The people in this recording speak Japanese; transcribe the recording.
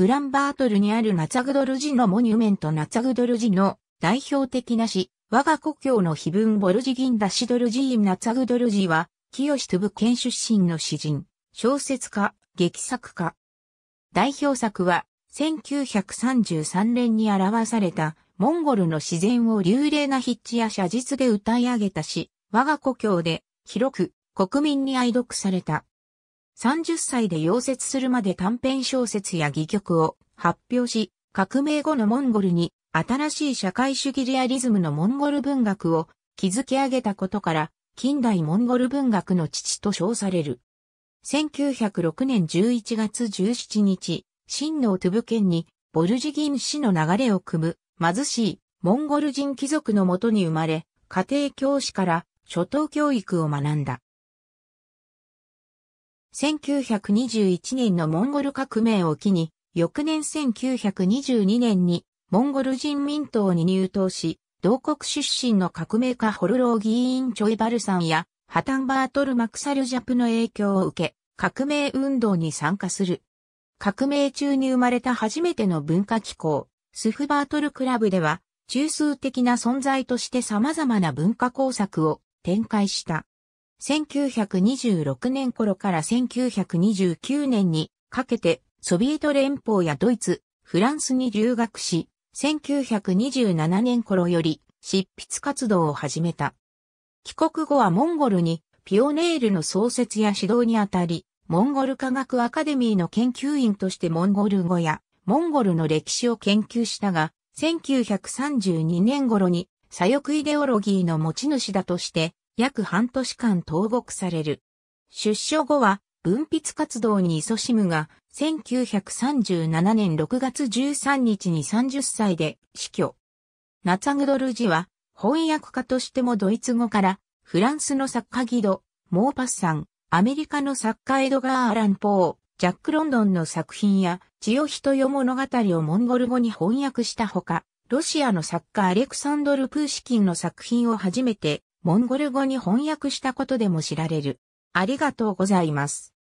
ウランバートルにあるナツァグドルジのモニュメントナツァグドルジの代表的な詩、我が故郷の碑文ボルジギンダシドルジーンナツァグドルジは、清志部県出身の詩人、小説家、劇作家。代表作は、1933年に表された、モンゴルの自然を流麗な筆致や写実で歌い上げた詩、我が故郷で、広く、国民に愛読された。30歳で溶接するまで短編小説や戯曲を発表し、革命後のモンゴルに新しい社会主義リアリズムのモンゴル文学を築き上げたことから、近代モンゴル文学の父と称される。1906年11月17日、新農トゥブ県にボルジギン氏の流れを組む貧しいモンゴル人貴族のもとに生まれ、家庭教師から初等教育を学んだ。1921年のモンゴル革命を機に、翌年1922年にモンゴル人民党に入党し、同国出身の革命家ホルロー議員チョイバルさんや、ハタンバートル・マクサルジャプの影響を受け、革命運動に参加する。革命中に生まれた初めての文化機構、スフバートルクラブでは、中枢的な存在として様々な文化工作を展開した。1926年頃から1929年にかけてソビエト連邦やドイツ、フランスに留学し、1927年頃より執筆活動を始めた。帰国後はモンゴルにピオネールの創設や指導にあたり、モンゴル科学アカデミーの研究員としてモンゴル語やモンゴルの歴史を研究したが、1932年頃に左翼イデオロギーの持ち主だとして約半年間投獄される。出所後は文筆活動に勤しむが、1937年6月13日に30歳で死去。ナツァグドルジは翻訳家としてもドイツ語からフランスの作家ギド、モーパッサン、アメリカの作家エドガー・アラン・ポー、ジャック・ロンドンの作品や、千代人よ物語をモンゴル語に翻訳したほか、ロシアの作家アレクサンドル・プーシキンの作品を初めてモンゴル語に翻訳したことでも知られる。ありがとうございます。